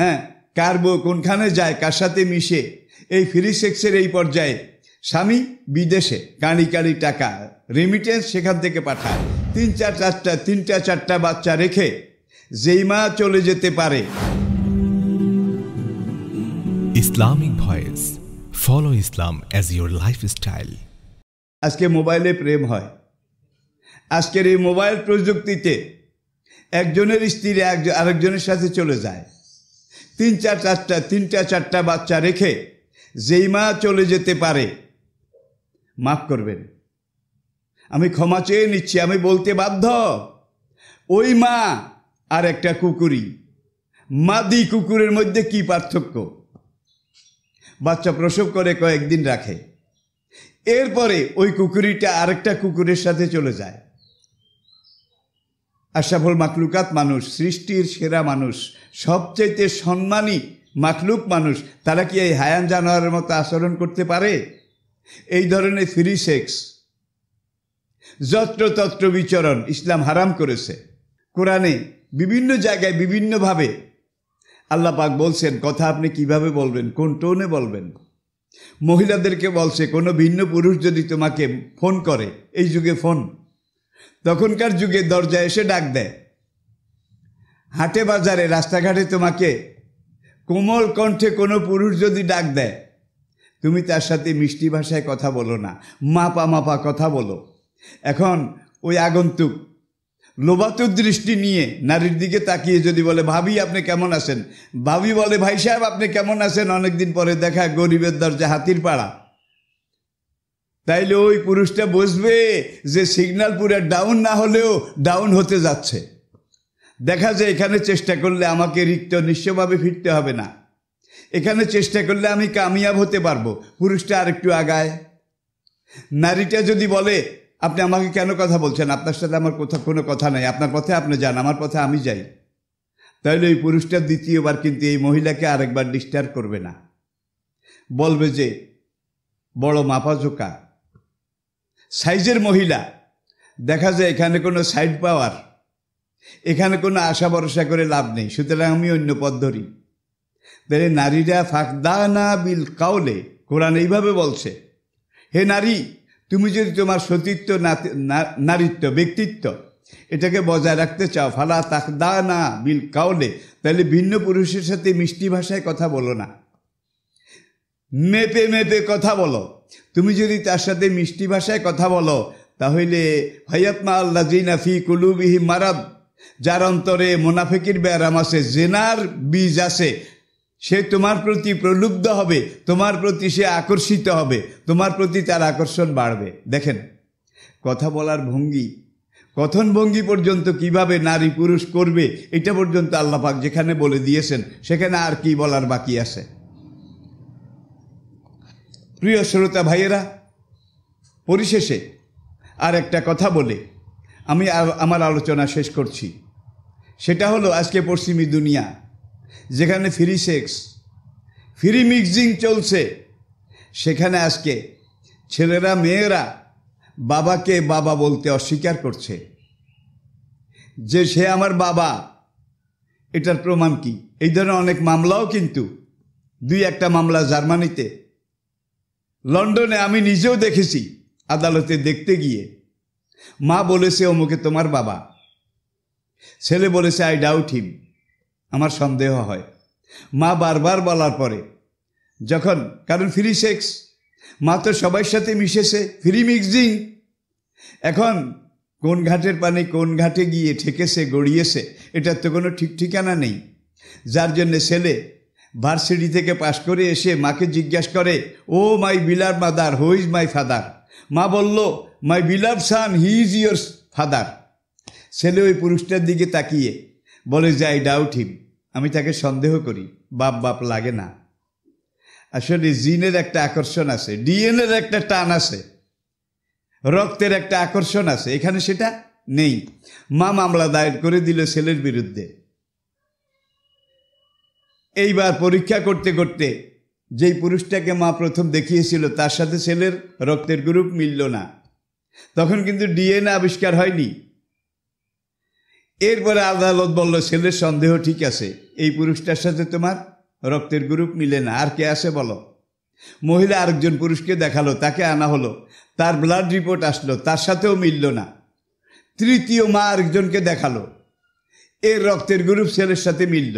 হ্যাঁ কার বউ কোনখানে যায় কার সাথে মিশে এই ফ্রি সেক্সের এই পর্যায়ে স্বামী বিদেশে কাঁড়ি কাঁড়ি টাকা রেমিটেন্স সেখান থেকে পাঠায় তিন চার চারটা তিনটা চারটা বাচ্চা রেখে যেই মা চলে যেতে পারে Islamic voice follow Islam as your style আজকে মোবাইলে প্রেম হয় আজকের এই মোবাইল প্রযুক্তিতে একজনের স্ত্রী আরেকজনের সাথে চলে যায় তিন চার চারটা তিনটা চারটা বাচ্চা রেখে যেই মা চলে যেতে পারে মাফ করবেন আমি ক্ষমা চেয়ে নিচ্ছি আমি বলতে বাধ্য ওই মা আর একটা কুকুরি মাদি কুকুরের মধ্যে কি পার্থক্য বাচ্চা প্রসব করে কয়েকদিন রাখে এরপরে ওই কুকুরিটা আরেকটা কুকুরের সাথে চলে যায় আশাফল মাকলুকাত মানুষ সৃষ্টির সেরা মানুষ সবচাইতে সম্মানী মাখলুক মানুষ তারা কি এই হায়ান জানোয়ারের মতো আচরণ করতে পারে এই ধরনের ফ্রি সেক্স যত্রতত্র বিচরণ ইসলাম হারাম করেছে কোরআনে বিভিন্ন জায়গায় বিভিন্নভাবে আল্লাহ পাক বলছেন কথা আপনি কিভাবে বলবেন কোন টোনে বলবেন মহিলাদেরকে বলছে কোনো ভিন্ন পুরুষ যদি তোমাকে ফোন করে এই যুগে ফোন তখনকার যুগে দরজায় এসে ডাক দেয় হাটে বাজারে রাস্তাঘাটে তোমাকে কোমল কণ্ঠে কোনো পুরুষ যদি ডাক দেয় তুমি তার সাথে মিষ্টি ভাষায় কথা বলো না মাপা মাপা কথা বলো এখন ওই আগন্তুক লোবাতুর দৃষ্টি নিয়ে নারীর দিকে তাকিয়ে যদি বলে ভাবি আপনি কেমন আছেন ভাবি বলে ভাই সাহেব আপনি কেমন আছেন অনেকদিন পরে দেখা গরিবের দরজা হাতির পাড়া তাইলে ওই পুরুষটা বসবে যে সিগন্যাল পুরে ডাউন না হলেও ডাউন হতে যাচ্ছে দেখা যায় এখানে চেষ্টা করলে আমাকে রিক্ত নিশ্চয়ভাবে ফিরতে হবে না এখানে চেষ্টা করলে আমি কামিয়াব হতে পারবো পুরুষটা আরেকটু আগায় নারীটা যদি বলে আপনি আমাকে কেন কথা বলছেন আপনার সাথে আমার কোথাও কোনো কথা নাই আপনার পথে আপনি যান আমার পথে আমি যাই তাহলে এই পুরুষটা দ্বিতীয়বার কিন্তু এই মহিলাকে আরেকবার ডিস্টার্ব করবে না বলবে যে বড় মাপাজোকা সাইজের মহিলা দেখা যায় এখানে কোনো সাইড পাওয়ার এখানে কোনো আশা ভরসা করে লাভ নেই সুতরাং আমি অন্য পথ ধরি তাহলে নারীরা ফাঁকদা না বিল কাউলে কোরআন এইভাবে বলছে হে নারী তুমি যদি তোমার সতীত্ব নারীত্ব ব্যক্তিত্ব এটাকে বজায় রাখতে চাও ফালা তাকদা না বিল কাউলে তাহলে ভিন্ন পুরুষের সাথে মিষ্টি ভাষায় কথা বলো না মেপে মেপে কথা বলো তুমি যদি তার সাথে মিষ্টি ভাষায় কথা বলো তাহলে হয়াতমা আল্লাহ জিনা ফি কুলুবিহি মারাব যার অন্তরে মোনাফেকির ব্যারাম আছে জেনার বীজ আছে সে তোমার প্রতি প্রলুব্ধ হবে তোমার প্রতি সে আকর্ষিত হবে তোমার প্রতি তার আকর্ষণ বাড়বে দেখেন কথা বলার ভঙ্গি কথন ভঙ্গি পর্যন্ত কিভাবে নারী পুরুষ করবে এটা পর্যন্ত আল্লাপাক যেখানে বলে দিয়েছেন সেখানে আর কি বলার বাকি আছে প্রিয় শ্রোতা ভাইয়েরা পরিশেষে আর একটা কথা বলে আমি আমার আলোচনা শেষ করছি সেটা হলো আজকে পশ্চিমী দুনিয়া যেখানে ফ্রি সেক্স ফ্রি মিক্সিং চলছে সেখানে আজকে ছেলেরা মেয়েরা বাবাকে বাবা বলতে অস্বীকার করছে যে সে আমার বাবা এটার প্রমাণ কি এই ধরনের অনেক মামলাও কিন্তু দুই একটা মামলা জার্মানিতে লন্ডনে আমি নিজেও দেখেছি আদালতে দেখতে গিয়ে মা বলেছে অমুকে তোমার বাবা ছেলে বলেছে আই ডাউট হিম আমার সন্দেহ হয় মা বারবার বলার পরে যখন কারণ ফ্রি সেক্স মা তো সবার সাথে মিশেছে ফ্রি মিক্সিং এখন কোন ঘাটের পানি কোন ঘাটে গিয়ে ঠেকেছে গড়িয়েছে এটার তো কোনো ঠিক ঠিকানা নেই যার জন্যে ছেলে ভার্সিটি থেকে পাশ করে এসে মাকে জিজ্ঞাসা করে oh my beloved mother who is my father মা বলল my beloved son he is your father ছেলে ওই পুরুষটার দিকে তাকিয়ে বলে যে আই ডাউট হিম আমি তাকে সন্দেহ করি বাপ বাপ লাগে না আসলে জিনের একটা আকর্ষণ আছে ডিএনএর একটা টান আছে রক্তের একটা আকর্ষণ আছে এখানে সেটা নেই মা মামলা দায়ের করে দিল ছেলের বিরুদ্ধে এইবার পরীক্ষা করতে করতে যেই পুরুষটাকে মা প্রথম দেখিয়েছিল তার সাথে ছেলের রক্তের গ্রুপ মিলল না তখন কিন্তু ডিএনএ আবিষ্কার হয়নি এরপরে আদালত বলল ছেলের সন্দেহ ঠিক আছে এই পুরুষটার সাথে তোমার রক্তের গ্রুপ মিলে না আর কে আছে বলো মহিলা আরেকজন পুরুষকে দেখালো তাকে আনা হলো তার ব্লাড রিপোর্ট আসলো তার সাথেও মিলল না তৃতীয় মা আরেকজনকে দেখালো এর রক্তের গ্রুপ ছেলের সাথে মিলল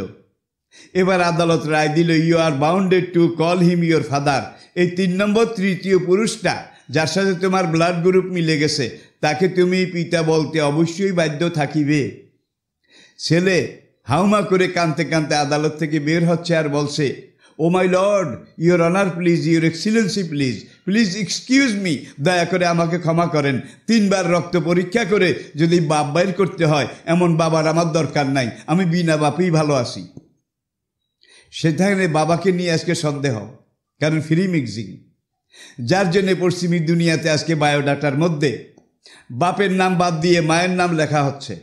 এবার আদালত রায় দিল you are bounded to call him your father এই তিন নম্বর তৃতীয় পুরুষটা যার সাথে তোমার ব্লাড গ্রুপ মিলে গেছে তাকে তুমি পিতা বলতে অবশ্যই বাধ্য থাকিবে ছেলে হাউমা করে কানতে কানতে আদালত থেকে বের হচ্ছে আর বলছে oh my lord your honour please your excellency please please excuse me দয়া করে আমাকে ক্ষমা করেন তিনবার রক্ত পরীক্ষা করে যদি বাপ বাইর করতে হয় এমন বাবার আমার দরকার নাই আমি বিনা বাপেই ভালো আছি সেখানে বাবাকে নিয়ে আজকে সন্দেহ কারণ ফ্রি মিক্সিং যার জন্য পশ্চিমী দুনিয়াতে আজকে বায়োডাটার মধ্যে বাপের নাম বাদ দিয়ে মায়ের নাম লেখা হচ্ছে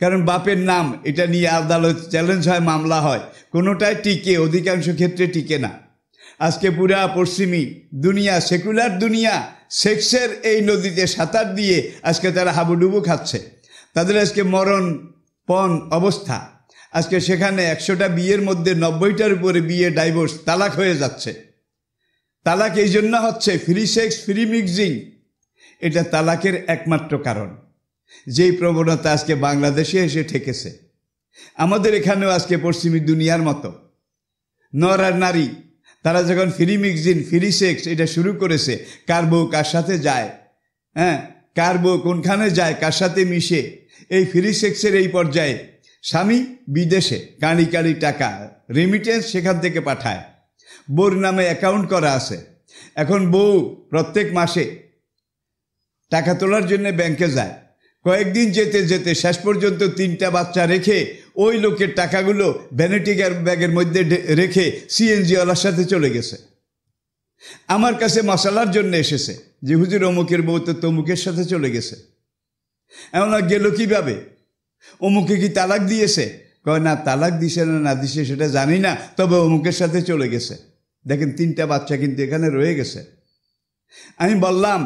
কারণ বাপের নাম এটা নিয়ে আদালত চ্যালেঞ্জ হয় মামলা হয় কোনোটাই টিকে অধিকাংশ ক্ষেত্রে টিকে না আজকে পুরা পশ্চিমী দুনিয়া সেকুলার দুনিয়া সেক্সের এই নদীতে সাঁতার দিয়ে আজকে তারা হাবুডুবু খাচ্ছে তাদের আজকে মরণ পণ অবস্থা আজকে সেখানে একশোটা বিয়ের মধ্যে নব্বইটার উপরে বিয়ে ডাইভোর্স তালাক হয়ে যাচ্ছে তালাক এই জন্য হচ্ছে ফ্রি সেক্স ফ্রি মিক্সিং এটা তালাকের একমাত্র কারণ যেই প্রবণতা আজকে বাংলাদেশে এসে ঠেকেছে আমাদের এখানেও আজকে পশ্চিমী দুনিয়ার মতো নর আর নারী তারা যখন ফ্রি মিক্সিন ফ্রি সেক্স এটা শুরু করেছে কার বউ কার সাথে যায় হ্যাঁ কার বউ কোনখানে যায় কার সাথে মিশে এই ফ্রি সেক্সের এই পর্যায়ে স্বামী বিদেশে কাঁড়ি কাঁড়ি টাকা রেমিটেন্স সেখান থেকে পাঠায় বউর নামে অ্যাকাউন্ট করা আছে এখন বউ প্রত্যেক মাসে টাকা তোলার জন্য ব্যাংকে যায় কয়েকদিন যেতে যেতে শেষ পর্যন্ত তিনটা বাচ্চা রেখে ওই লোকের টাকাগুলো ভ্যানিটিকার ব্যাগের মধ্যে রেখে সিএনজিওয়ালার সাথে চলে গেছে আমার কাছে মশালার জন্য এসেছে যে হুজুর অমুকের বউ তো তমুকের সাথে চলে গেছে এমন গেল কীভাবে অমুকে কি তালাক দিয়েছে কয় না তালাক দিছে না না দিছে সেটা জানি না তবে অমুকের সাথে চলে গেছে দেখেন তিনটা বাচ্চা কিন্তু এখানে রয়ে গেছে আমি বললাম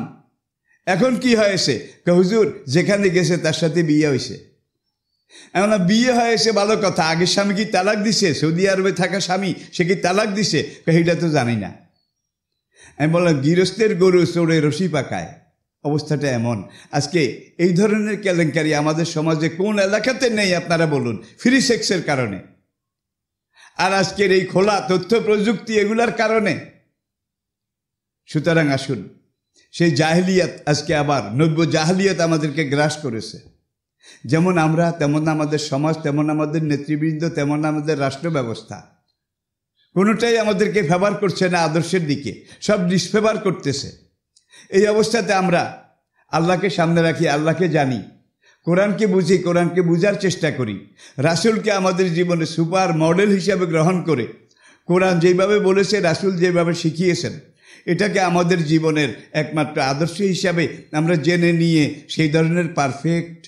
এখন কি হয়েছে হুজুর যেখানে গেছে তার সাথে বিয়ে হয়েছে এমন বিয়ে হয়েছে ভালো কথা আগের স্বামী কি তালাক দিছে সৌদি আরবে থাকা স্বামী সে কি তালাক দিছে সেটা তো জানি না আমি বললাম গৃহস্থের গরু চোরে রশি পাকায় অবস্থাটা এমন আজকে এই ধরনের কেলেঙ্কারি আমাদের সমাজে কোন এলাকাতে নেই আপনারা বলুন ফ্রি সেক্সের কারণে আর আজকের এই খোলা তথ্য প্রযুক্তি এগুলার কারণে সুতরাং আসুন সেই জাহলিয়াত আজকে আবার নব্য জাহলিয়াত আমাদেরকে গ্রাস করেছে যেমন আমরা তেমন আমাদের সমাজ তেমন আমাদের নেতৃবৃন্দ তেমন আমাদের রাষ্ট্র ব্যবস্থা কোনোটাই আমাদেরকে ফেভার করছে না আদর্শের দিকে সব ডিসফেভার করতেছে এই অবস্থাতে আমরা আল্লাহকে সামনে রাখি আল্লাহকে জানি কোরআনকে বুঝি কোরআনকে বুঝার চেষ্টা করি রাসুলকে আমাদের জীবনে সুপার মডেল হিসাবে গ্রহণ করে কোরআন যেভাবে বলেছে রাসুল যেভাবে শিখিয়েছেন এটাকে আমাদের জীবনের একমাত্র আদর্শ হিসাবে আমরা জেনে নিয়ে সেই ধরনের পারফেক্ট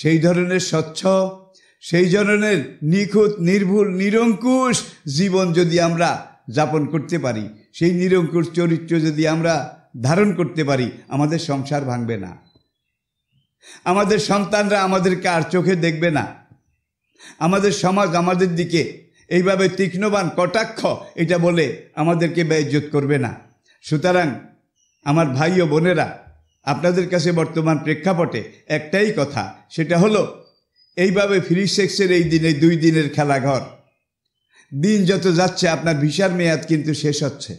সেই ধরনের স্বচ্ছ সেই ধরনের নিখুঁত নির্ভুল নিরঙ্কুশ জীবন যদি আমরা যাপন করতে পারি সেই নিরঙ্কুশ চরিত্র যদি আমরা ধারণ করতে পারি আমাদের সংসার ভাঙবে না আমাদের সন্তানরা আমাদেরকে আর চোখে দেখবে না আমাদের সমাজ আমাদের দিকে এইভাবে তীক্ষ্ণবান কটাক্ষ এটা বলে আমাদেরকে ব্যয়জ্যোত করবে না সুতরাং আমার ভাই ও বোনেরা আপনাদের কাছে বর্তমান প্রেক্ষাপটে একটাই কথা সেটা হলো এইভাবে ফ্রি সেক্সের এই দিনে দুই দিনের খেলাঘর দিন যত যাচ্ছে আপনার ভিসার মেয়াদ কিন্তু শেষ হচ্ছে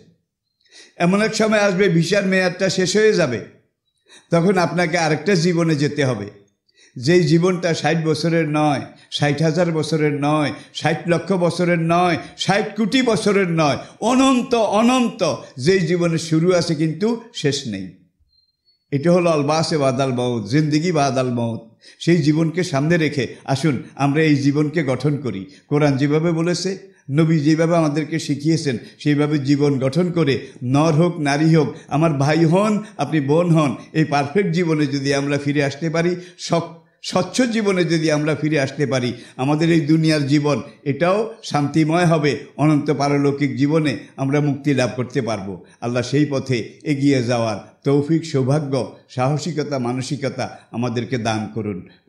এমন এক সময় আসবে ভিসার মেয়াদটা শেষ হয়ে যাবে তখন আপনাকে আরেকটা জীবনে যেতে হবে যেই জীবনটা ষাট বছরের নয় ষাট হাজার বছরের নয় ষাট লক্ষ বছরের নয় ষাট কোটি বছরের নয় অনন্ত অনন্ত যেই জীবনের শুরু আছে কিন্তু শেষ নেই এটা হলো আলবাসে বাদাল মত জিন্দিগি বাদাল মত সেই জীবনকে সামনে রেখে আসুন আমরা এই জীবনকে গঠন করি কোরআন যেভাবে বলেছে নবী যেভাবে আমাদেরকে শিখিয়েছেন সেইভাবে জীবন গঠন করে নর হোক নারী হোক আমার ভাই হন আপনি বোন হন এই পারফেক্ট জীবনে যদি আমরা ফিরে আসতে পারি শক্ত স্বচ্ছ জীবনে যদি আমরা ফিরে আসতে পারি আমাদের এই দুনিয়ার জীবন এটাও শান্তিময় হবে অনন্ত পারলৌকিক জীবনে আমরা মুক্তি লাভ করতে পারবো আল্লাহ সেই পথে এগিয়ে যাওয়ার তৌফিক সৌভাগ্য সাহসিকতা মানসিকতা আমাদেরকে দান করুন